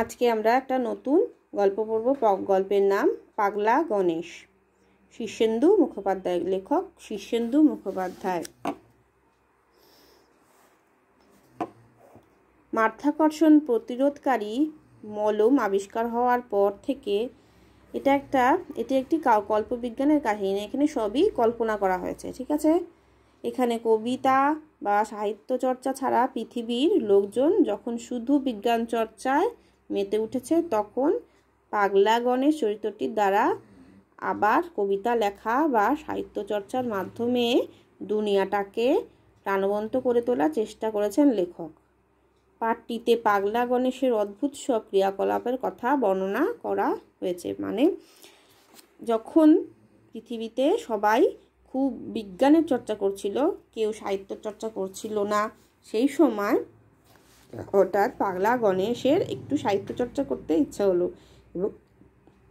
আজকে আমরা একটা নতুন গল্প পড়ব গল্পের নাম পাগলা গণেশ শীর্ষেন্দু মুখোপাধ্যায় লেখক শীর্ষেন্দু মুখোপাধ্যায় মাধ্যাকর্ষণ প্রতিরোধকারী মলম আবিষ্কার হওয়ার পর থেকে এটা একটা এটি একটি কল্পবিজ্ঞানের কাহিনী এখানে সবই কল্পনা করা হয়েছে ঠিক আছে এখানে কবিতা বা সাহিত্য চর্চা ছাড়া পৃথিবীর লোকজন যখন শুধু বিজ্ঞান চর্চায় মেতে উঠেছে তখন পাগলা গণের চরিত্রটির দ্বারা আবার কবিতা লেখা বা সাহিত্য চর্চার মাধ্যমে দুনিয়াটাকে প্রাণবন্ত করে তোলার চেষ্টা করেছেন লেখক পাঠটিতে পাগলা গণেশের অদ্ভুত সব ক্রিয়াকলাপের কথা বর্ণনা করা হয়েছে মানে যখন পৃথিবীতে সবাই খুব বিজ্ঞানের চর্চা করছিল কেউ সাহিত্য চর্চা করছিল না সেই সময় হঠাৎ পাগলা গণেশের একটু সাহিত্যচর্চা করতে ইচ্ছা হলো এবং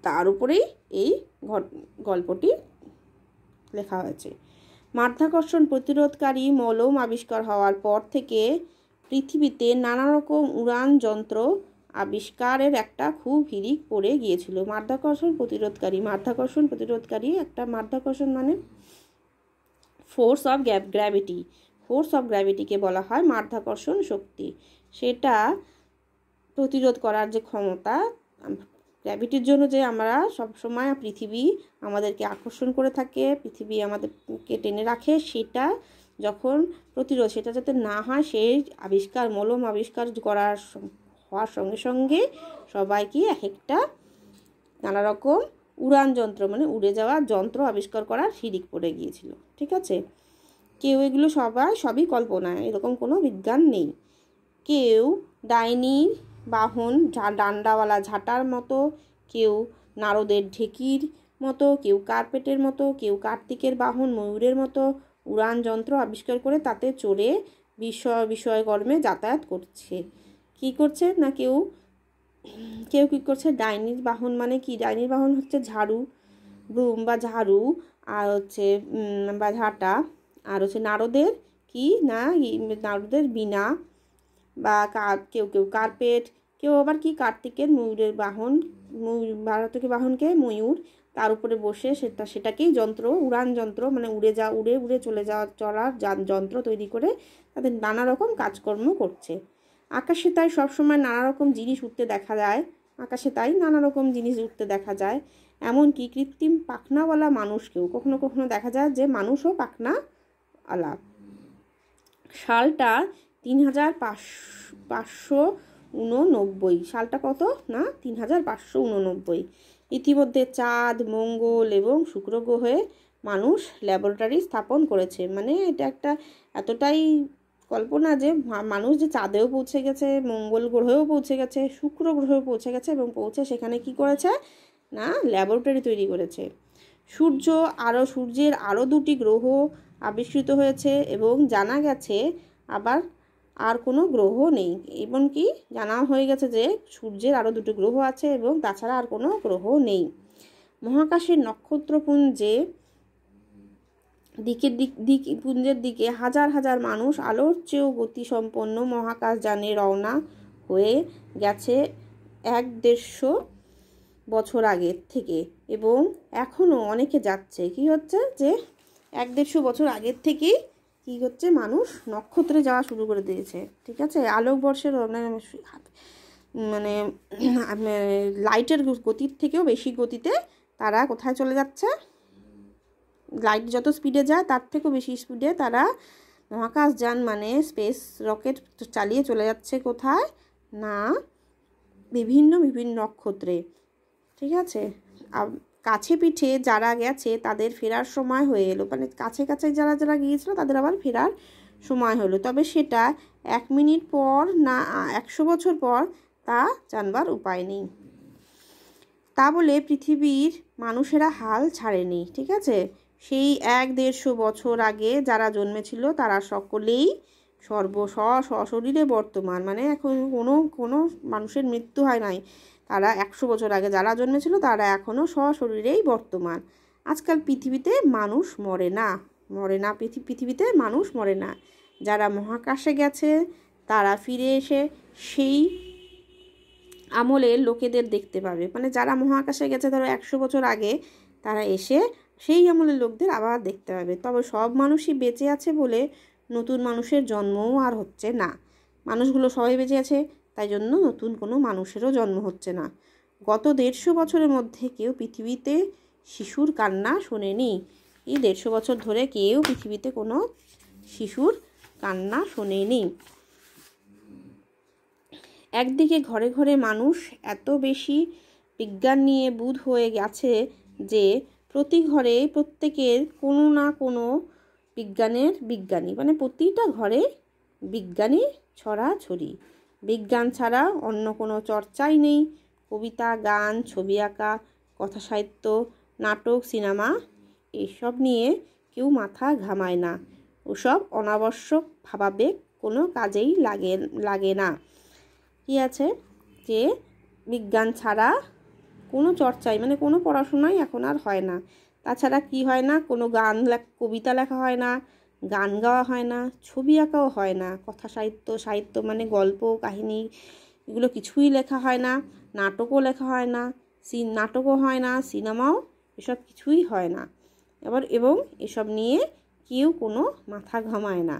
তার উপরেই এই গল্পটি লেখা হয়েছে মাধ্যাকর্ষণ প্রতিরোধকারী মলম আবিষ্কার হওয়ার পর থেকে পৃথিবীতে নানা রকম উড়ান যন্ত্র আবিষ্কারের একটা খুব হিড়িক পড়ে গিয়েছিল মাধ্যাকর্ষণ প্রতিরোধকারী মাধ্যাকর্ষণ প্রতিরোধকারী একটা মাধ্যাকর্ষণ মানে force of gravity force of গ্র্যাভিটিকে বলা হয় মাধ্যাকর্ষণ শক্তি সেটা প্রতিরোধ করার যে ক্ষমতা গ্র্যাভিটির জন্য যে আমরা সবসময় পৃথিবী আমাদেরকে আকর্ষণ করে থাকে পৃথিবী আমাদেরকে টেনে রাখে সেটা যখন প্রতিরোধ সেটা যাতে না হয় সেই আবিষ্কার মলম আবিষ্কার করার হওয়ার সঙ্গে সঙ্গে সবাইকে এক একটা নানা রকম উড়ান যন্ত্র মানে উড়ে যাওয়া যন্ত্র আবিষ্কার করার সিঁড়ি পড়ে গিয়েছিল ঠিক আছে কেউ এগুলো সবাই সবই কল্পনা এরকম কোনো বিজ্ঞান নেই কেউ ডাইনির বাহন ঝা ডান্ডাওয়ালা ঝাঁটার মতো কেউ নারদের ঢেকির মতো কেউ কার্পেটের মতো কেউ কার্তিকের বাহন ময়ূরের মতো উড়ান যন্ত্র আবিষ্কার করে তাতে চড়ে বিষয় বিষয়কর্মে যাতায়াত করছে কি করছে না কেউ কেউ কী করছে ডাইনির বাহন মানে কি ডাইনির বাহন হচ্ছে ঝাড়ু ব্রুম বা ঝাড়ু আর হচ্ছে বা ঝাঁটা আর হচ্ছে নারদের কি না নারদের বিনা বা কেউ কেউ কার্পেট কেউ আবার কি কার্তিকের ময়ূরের বাহন ময়ূর ভারতকে বাহনকে ময়ূর তার উপরে বসে সেটা সেটাকেই যন্ত্র উড়ান যন্ত্র মানে উড়ে যা উড়ে উড়ে চলে যাওয়া চলার যন্ত্র তৈরি করে তাদের নানা রকম কাজকর্ম করছে আকাশে তাই সবসময় নানা রকম জিনিস উঠতে দেখা যায় আকাশে তাই নানা রকম জিনিস উঠতে দেখা যায় এমনকি কৃত্রিম পাখনাওয়ালা মানুষকেও কখনো কখনো দেখা যায় যে মানুষও পাখনা আলাপ সালটা তিন হাজার পাঁচশো উননব্বই সালটা কত না তিন হাজার পাঁচশো উননব্বই ইতিমধ্যে চাঁদ মঙ্গল এবং শুক্র গ্রহে মানুষ ল্যাবরেটরি স্থাপন করেছে মানে এটা একটা এতটাই কল্পনা যে মানুষ যে চাঁদেও পৌঁছে গেছে মঙ্গল গ্রহেও পৌঁছে গেছে শুক্র গ্রহেও পৌঁছে গেছে এবং পৌঁছে সেখানে কি করেছে না ল্যাবরেটরি তৈরি করেছে সূর্য আরও সূর্যের আরও দুটি গ্রহ আবিষ্কৃত হয়েছে এবং জানা গেছে আবার আর কোনো গ্রহ নেই এবং কি জানা হয়ে গেছে যে সূর্যের আরও দুটো গ্রহ আছে এবং তাছাড়া আর কোনো গ্রহ নেই মহাকাশের নক্ষত্রপুঞ্জে দিকের দিক দিক পুঞ্জের দিকে হাজার হাজার মানুষ আলোর চেয়েও গতিসম্পন্ন মহাকাশ যানে রওনা হয়ে গেছে এক দেড়শো বছর আগের থেকে এবং এখনও অনেকে যাচ্ছে কি হচ্ছে যে এক দেড়শো বছর আগের থেকেই কি হচ্ছে মানুষ নক্ষত্রে যাওয়া শুরু করে দিয়েছে ঠিক আছে আলোকবর্ষের মানে লাইটের মানে গতির থেকেও বেশি গতিতে তারা কোথায় চলে যাচ্ছে লাইট যত স্পিডে যায় তার থেকেও বেশি স্পিডে তারা মহাকাশ যান মানে স্পেস রকেট চালিয়ে চলে যাচ্ছে কোথায় না বিভিন্ন বিভিন্ন নক্ষত্রে ঠিক আছে কাছে পিঠে যারা গেছে তাদের ফেরার সময় হয়ে এলো মানে কাছে কাছে যারা যারা গিয়েছিল তাদের আবার ফেরার সময় হলো তবে সেটা এক মিনিট পর না একশো বছর পর তা জানবার উপায় নেই তা বলে পৃথিবীর মানুষেরা হাল ছাড়েনি ঠিক আছে সেই এক দেড়শো বছর আগে যারা জন্মেছিল তারা সকলেই সর্ব শরীরে বর্তমান মানে এখন কোনো কোনো মানুষের মৃত্যু হয় নাই তারা একশো বছর আগে যারা জন্মেছিল তারা এখনও সশরীরেই বর্তমান আজকাল পৃথিবীতে মানুষ মরে না মরে না পৃথিবীতে মানুষ মরে না যারা মহাকাশে গেছে তারা ফিরে এসে সেই আমলের লোকেদের দেখতে পাবে মানে যারা মহাকাশে গেছে ধরো একশো বছর আগে তারা এসে সেই আমলের লোকদের আবার দেখতে পাবে তবে সব মানুষই বেঁচে আছে বলে নতুন মানুষের জন্মও আর হচ্ছে না মানুষগুলো সবাই বেঁচে আছে তাই জন্য নতুন কোনো মানুষেরও জন্ম হচ্ছে না গত দেড়শো বছরের মধ্যে কেউ পৃথিবীতে শিশুর কান্না শোনেনি এই দেড়শো বছর ধরে কেউ পৃথিবীতে কোনো শিশুর কান্না শোনেনি একদিকে ঘরে ঘরে মানুষ এত বেশি বিজ্ঞান নিয়ে বুধ হয়ে গেছে যে প্রতি ঘরে প্রত্যেকের কোনো না কোনো বিজ্ঞানের বিজ্ঞানী মানে প্রতিটা ঘরে বিজ্ঞানী ছড়াছড়ি বিজ্ঞান ছাড়া অন্য কোনো চর্চাই নেই কবিতা গান ছবি আঁকা কথা সাহিত্য নাটক সিনেমা এইসব নিয়ে কেউ মাথা ঘামায় না ওসব অনাবশ্যক ভাবাবেগ কোনো কাজেই লাগে লাগে না কি আছে যে বিজ্ঞান ছাড়া কোনো চর্চাই মানে কোনো পড়াশোনাই এখন আর হয় না তাছাড়া কি হয় না কোনো গান কবিতা লেখা হয় না গান গাওয়া হয় না ছবি আঁকাও হয় না কথা সাহিত্য সাহিত্য মানে গল্প কাহিনী এগুলো কিছুই লেখা হয় না নাটকও লেখা হয় না সি নাটকও হয় না সিনেমাও এসব কিছুই হয় না এবার এবং এসব নিয়ে কেউ কোনো মাথা ঘামায় না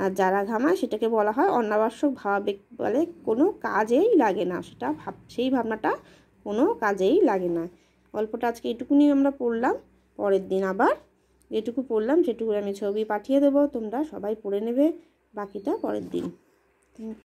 আর যারা ঘামায় সেটাকে বলা হয় অনাবশ্যক ভাবে বলে কোনো কাজেই লাগে না সেটা ভাব সেই ভাবনাটা কোনো কাজেই লাগে না গল্পটা আজকে এটুকুনি আমরা পড়লাম পরের দিন আবার যেটুকু পড়লাম সেটুকু আমি ছবি পাঠিয়ে দেবো তোমরা সবাই পড়ে নেবে বাকিটা পরের দিন